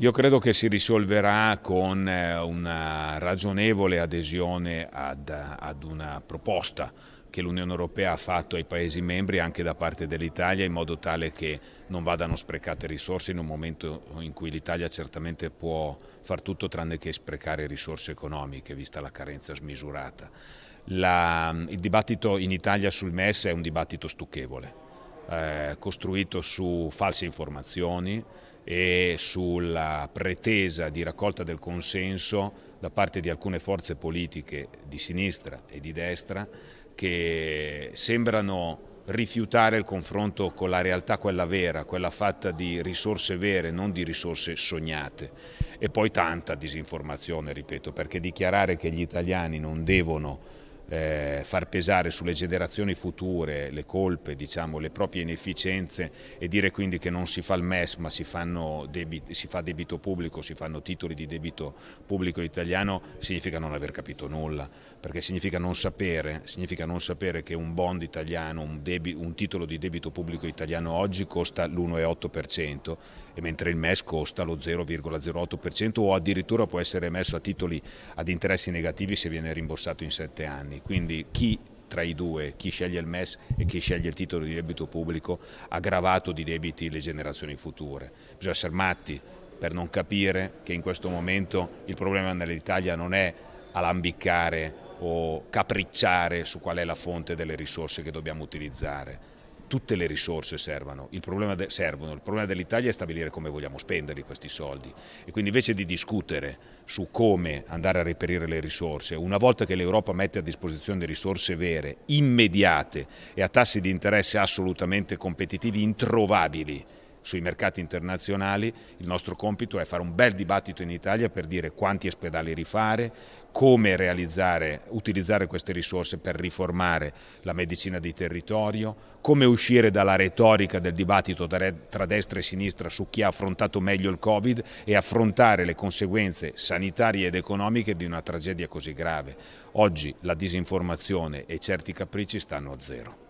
Io credo che si risolverà con eh, una ragionevole adesione ad, ad una proposta che l'Unione Europea ha fatto ai Paesi membri anche da parte dell'Italia in modo tale che non vadano sprecate risorse in un momento in cui l'Italia certamente può far tutto tranne che sprecare risorse economiche vista la carenza smisurata. La, il dibattito in Italia sul MES è un dibattito stucchevole, eh, costruito su false informazioni, e sulla pretesa di raccolta del consenso da parte di alcune forze politiche di sinistra e di destra che sembrano rifiutare il confronto con la realtà, quella vera, quella fatta di risorse vere, non di risorse sognate. E poi tanta disinformazione, ripeto, perché dichiarare che gli italiani non devono eh, far pesare sulle generazioni future le colpe, diciamo, le proprie inefficienze e dire quindi che non si fa il MES ma si, debito, si fa debito pubblico, si fanno titoli di debito pubblico italiano significa non aver capito nulla, perché significa non sapere, significa non sapere che un bond italiano, un, debito, un titolo di debito pubblico italiano oggi costa l'1,8% e mentre il MES costa lo 0,08% o addirittura può essere messo a titoli ad interessi negativi se viene rimborsato in sette anni anni, quindi chi tra i due, chi sceglie il MES e chi sceglie il titolo di debito pubblico, ha gravato di debiti le generazioni future. Bisogna essere matti per non capire che in questo momento il problema dell'Italia non è alambicare o capricciare su qual è la fonte delle risorse che dobbiamo utilizzare, tutte le risorse servono, il problema, de problema dell'Italia è stabilire come vogliamo spenderli questi soldi e quindi invece di discutere su come andare a reperire le risorse, una volta che l'Europa mette a disposizione risorse vere, immediate e a tassi di interesse assolutamente competitivi, introvabili, sui mercati internazionali, il nostro compito è fare un bel dibattito in Italia per dire quanti ospedali rifare, come realizzare, utilizzare queste risorse per riformare la medicina di territorio, come uscire dalla retorica del dibattito tra destra e sinistra su chi ha affrontato meglio il Covid e affrontare le conseguenze sanitarie ed economiche di una tragedia così grave. Oggi la disinformazione e certi capricci stanno a zero.